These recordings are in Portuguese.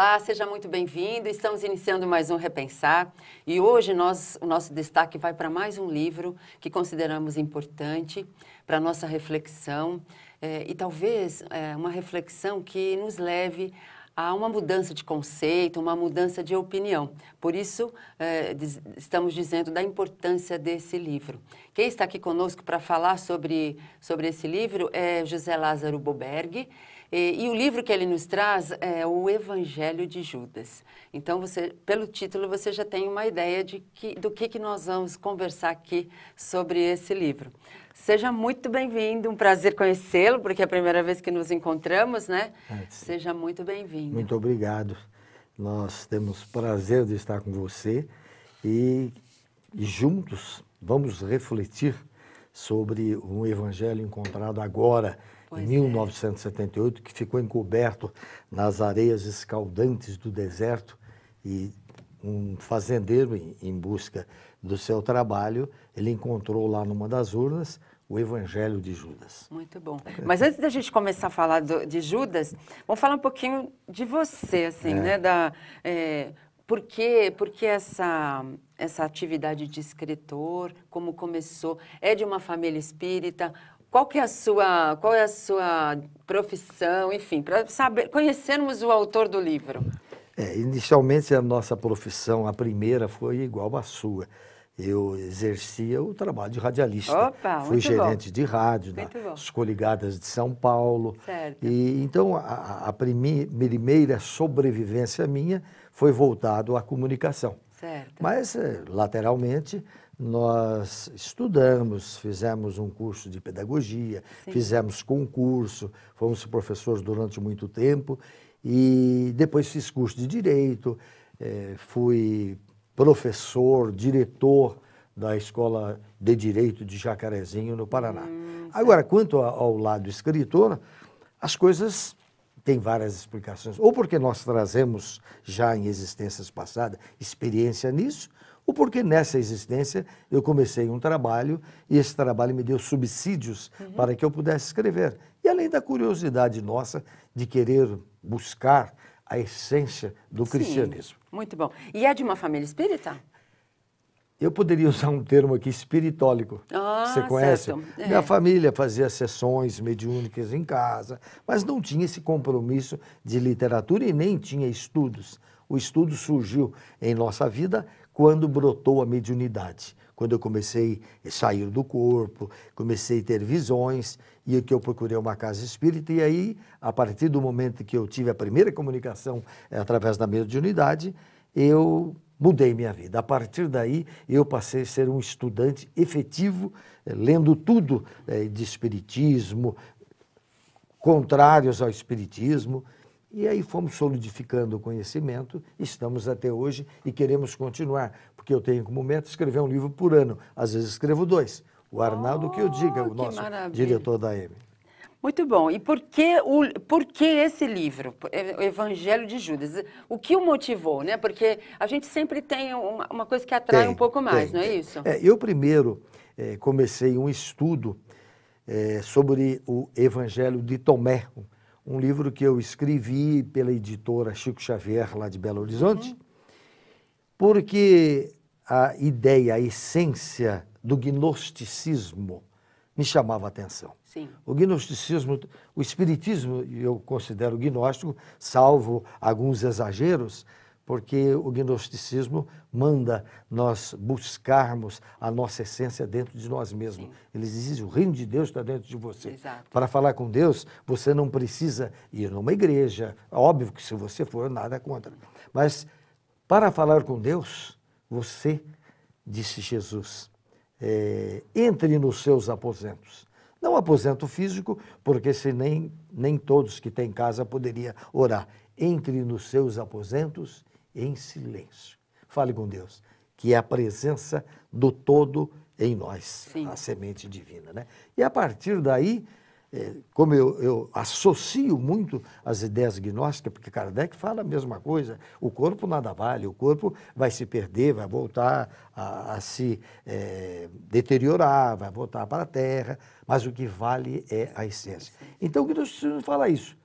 Olá, seja muito bem-vindo. Estamos iniciando mais um Repensar e hoje nós, o nosso destaque vai para mais um livro que consideramos importante para a nossa reflexão é, e talvez é, uma reflexão que nos leve a uma mudança de conceito, uma mudança de opinião. Por isso, é, diz, estamos dizendo da importância desse livro. Quem está aqui conosco para falar sobre, sobre esse livro é José Lázaro Boberg. E, e, o livro que ele nos traz é o Evangelho de Judas. Então, você, pelo título, você já tem uma ideia de que, do que, que nós vamos conversar aqui sobre esse livro. Seja muito bem-vindo, um prazer conhecê-lo, porque é a primeira vez que nos encontramos, né? É, Seja muito bem-vindo. Muito obrigado. Nós temos prazer de estar com você e, e juntos vamos refletir sobre um evangelho encontrado agora pois em 1978, é. que ficou encoberto nas areias escaldantes do deserto e um fazendeiro em, em busca do seu trabalho, ele encontrou lá numa das urnas o Evangelho de Judas. Muito bom. Mas antes da gente começar a falar do, de Judas, vamos falar um pouquinho de você, assim, é. né? Da, é, por que, por que essa, essa atividade de escritor? Como começou? É de uma família espírita? Qual que é a sua, qual é a sua profissão, enfim, para saber, conhecermos o autor do livro? É, inicialmente a nossa profissão, a primeira foi igual à sua. Eu exercia o trabalho de radialista. Opa, Fui gerente bom. de rádio nas Coligadas de São Paulo. Certo. E então a, a primeira sobrevivência minha foi voltado à comunicação. Certo. Mas, eh, lateralmente, nós estudamos, fizemos um curso de pedagogia, Sim. fizemos concurso, fomos professores durante muito tempo e depois fiz curso de direito, eh, fui professor, diretor da Escola de Direito de Jacarezinho, no Paraná. Hum, Agora, quanto ao lado escritor, as coisas tem várias explicações. Ou porque nós trazemos já em existências passadas experiência nisso, ou porque nessa existência eu comecei um trabalho e esse trabalho me deu subsídios uhum. para que eu pudesse escrever. E além da curiosidade nossa de querer buscar a essência do Sim, cristianismo. Muito bom. E é de uma família espírita? Eu poderia usar um termo aqui espiritólico. Ah, você conhece? Certo. É. Minha família fazia sessões mediúnicas em casa, mas não tinha esse compromisso de literatura e nem tinha estudos. O estudo surgiu em nossa vida quando brotou a mediunidade. Quando eu comecei a sair do corpo, comecei a ter visões e que eu procurei é uma casa espírita e aí, a partir do momento que eu tive a primeira comunicação é, através da mediunidade, eu mudei minha vida. A partir daí, eu passei a ser um estudante efetivo, eh, lendo tudo eh, de espiritismo, contrários ao espiritismo. E aí fomos solidificando o conhecimento, estamos até hoje e queremos continuar, porque eu tenho como meta escrever um livro por ano, às vezes escrevo dois. O Arnaldo oh, que eu diga, o oh, nosso maravilha. diretor da M. Muito bom. E por que, o, por que esse livro, é, o Evangelho de Judas? O que o motivou, né? Porque a gente sempre tem uma, uma coisa que atrai tem, um pouco mais, tem, não é tem. isso? É, eu primeiro é, comecei um estudo é, sobre o Evangelho de Tomé, um livro que eu escrevi pela editora Chico Xavier, lá de Belo Horizonte, uhum. porque a ideia, a essência do gnosticismo me chamava a atenção. Sim. O gnosticismo, o espiritismo, eu considero gnóstico, salvo alguns exageros, porque o gnosticismo manda nós buscarmos a nossa essência dentro de nós mesmos. Sim. Ele o reino de Deus está dentro de você. Exato. Para falar com Deus, você não precisa ir numa igreja. Óbvio que se você for, nada é contra. Mas para falar com Deus, você, disse Jesus, é, entre nos seus aposentos. Não aposento físico, porque se nem, nem todos que têm casa poderia orar. Entre nos seus aposentos em silêncio. Fale com Deus, que é a presença do todo em nós, Sim. a semente divina. Né? E a partir daí, é, como eu, eu, associo muito as ideias gnósticas, porque Kardec fala a mesma coisa, o corpo nada vale, o corpo vai se perder, vai voltar a, a se é, deteriorar, vai voltar para a terra, mas o que vale é a essência. Então o gnosticismo fala isso,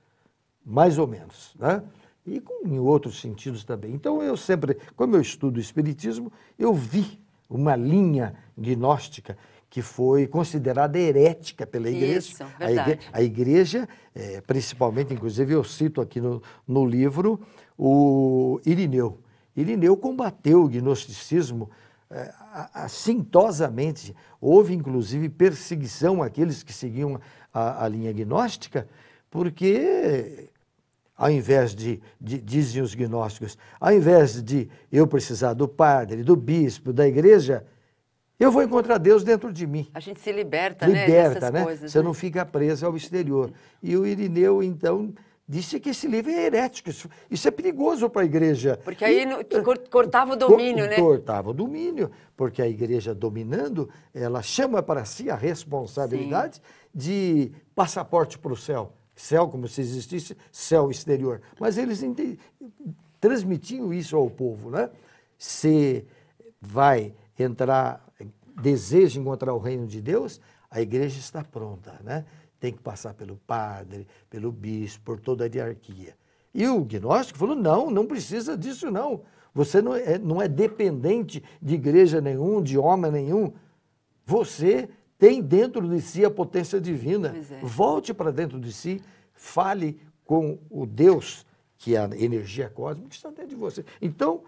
mais ou menos, né? e com, em outros sentidos também. Então eu sempre, como eu estudo o Espiritismo, eu vi uma linha gnóstica que foi considerada herética pela igreja. Isso, a igreja, a igreja é, principalmente, inclusive, eu cito aqui no, no livro o Irineu. Irineu combateu o gnosticismo é, assintosamente. Houve, inclusive, perseguição àqueles que seguiam a, a linha gnóstica, porque ao invés de, de, dizem os gnósticos, ao invés de eu precisar do padre, do bispo, da igreja, eu vou encontrar Deus dentro de mim. A gente se liberta, liberta né? Liberta, né? Você né? não fica preso ao exterior. E o Irineu, então, disse que esse livro é herético. Isso, isso é perigoso para a igreja. Porque aí e, cortava o domínio, né? Cortava o domínio. Porque a igreja dominando, ela chama para si a responsabilidade Sim. de passaporte para o céu. Céu, como se existisse céu exterior. Mas eles transmitiam isso ao povo, né? Você vai entrar, deseja encontrar o reino de Deus, a igreja está pronta, né? Tem que passar pelo padre, pelo bispo, por toda a hierarquia. E o gnóstico falou: não, não precisa disso, não. Você não é, não é dependente de igreja nenhum, de homem nenhum. Você tem dentro de si a potência divina. É. Volte para dentro de si, fale com o Deus, que é a energia cósmica, que está dentro de você. Então,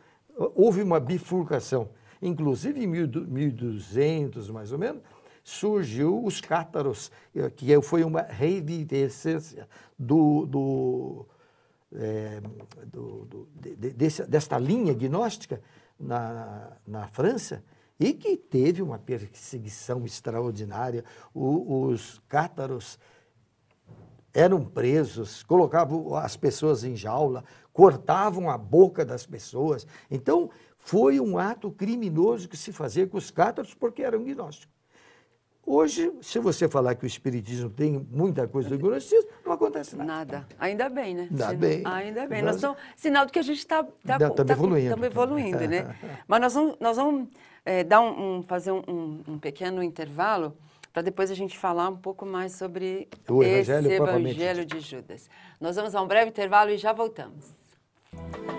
houve uma bifurcação inclusive em 1200 mais ou menos, surgiu os cátaros, eh, que foi uma revivescência do, do, é, do, do de, de, desta linha gnóstica na, na França, e que teve uma perseguição extraordinária. O, os cátaros eram presos, colocavam as pessoas em jaula, cortavam a boca das pessoas. Então, foi um ato criminoso que se fazia com os cátaros porque eram gnósticos. Hoje, se você falar que o espiritismo tem muita coisa do ignorancismo, não acontece nada. Nada. Ainda bem, né? Ainda Sino... bem. Ainda bem. Nós, nós Sinal de que a gente está tá, tá, tá, evoluindo. Estamos evoluindo, né? Mas nós vamos, nós vamos é, dar um, um fazer um, um, pequeno intervalo para depois a gente falar um pouco mais sobre o evangelho, esse evangelho de Judas. Nós vamos a um breve intervalo e já voltamos.